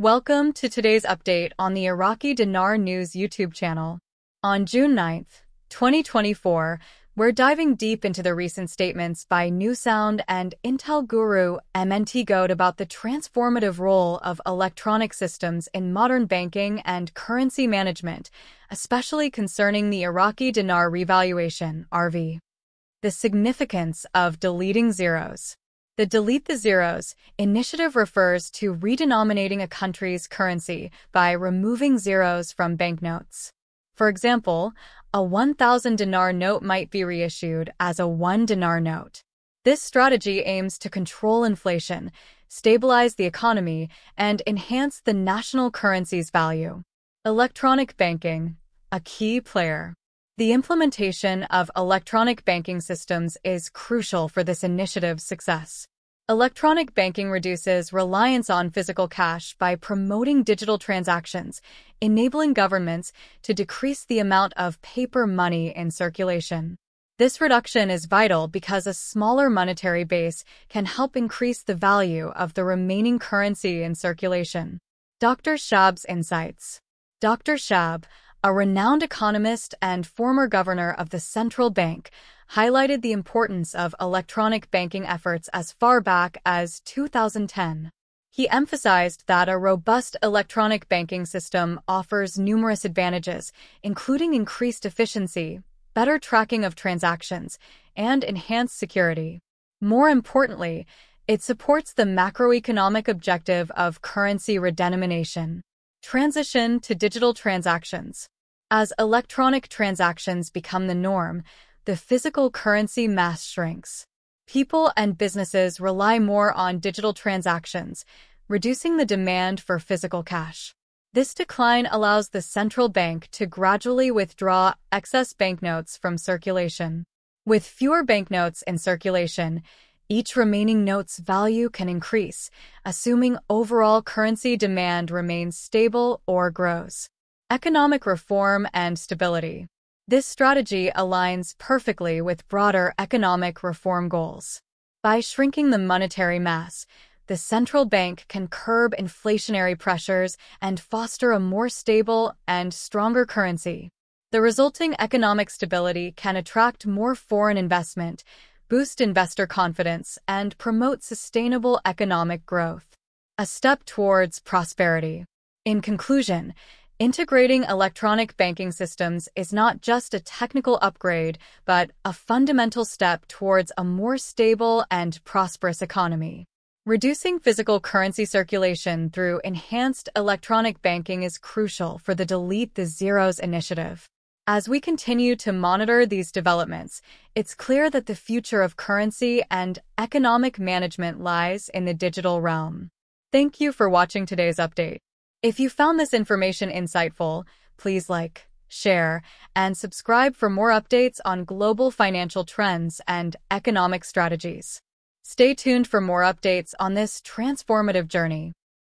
Welcome to today's update on the Iraqi Dinar News YouTube channel. On June 9, 2024, we're diving deep into the recent statements by Newsound and Intel guru MNT Goat about the transformative role of electronic systems in modern banking and currency management, especially concerning the Iraqi dinar revaluation, RV. The significance of deleting zeros. The Delete the Zeros initiative refers to redenominating a country's currency by removing zeros from banknotes. For example, a 1,000 dinar note might be reissued as a 1 dinar note. This strategy aims to control inflation, stabilize the economy, and enhance the national currency's value. Electronic banking, a key player. The implementation of electronic banking systems is crucial for this initiative's success. Electronic banking reduces reliance on physical cash by promoting digital transactions, enabling governments to decrease the amount of paper money in circulation. This reduction is vital because a smaller monetary base can help increase the value of the remaining currency in circulation. Dr. Shab's Insights Dr. Shab, a renowned economist and former governor of the central bank, highlighted the importance of electronic banking efforts as far back as 2010. He emphasized that a robust electronic banking system offers numerous advantages, including increased efficiency, better tracking of transactions, and enhanced security. More importantly, it supports the macroeconomic objective of currency redenomination. Transition to digital transactions. As electronic transactions become the norm, the physical currency mass shrinks. People and businesses rely more on digital transactions, reducing the demand for physical cash. This decline allows the central bank to gradually withdraw excess banknotes from circulation. With fewer banknotes in circulation, each remaining note's value can increase, assuming overall currency demand remains stable or grows. Economic reform and stability. This strategy aligns perfectly with broader economic reform goals. By shrinking the monetary mass, the central bank can curb inflationary pressures and foster a more stable and stronger currency. The resulting economic stability can attract more foreign investment, boost investor confidence, and promote sustainable economic growth, a step towards prosperity. In conclusion, integrating electronic banking systems is not just a technical upgrade, but a fundamental step towards a more stable and prosperous economy. Reducing physical currency circulation through enhanced electronic banking is crucial for the Delete the Zeros initiative. As we continue to monitor these developments, it's clear that the future of currency and economic management lies in the digital realm. Thank you for watching today's update. If you found this information insightful, please like, share, and subscribe for more updates on global financial trends and economic strategies. Stay tuned for more updates on this transformative journey.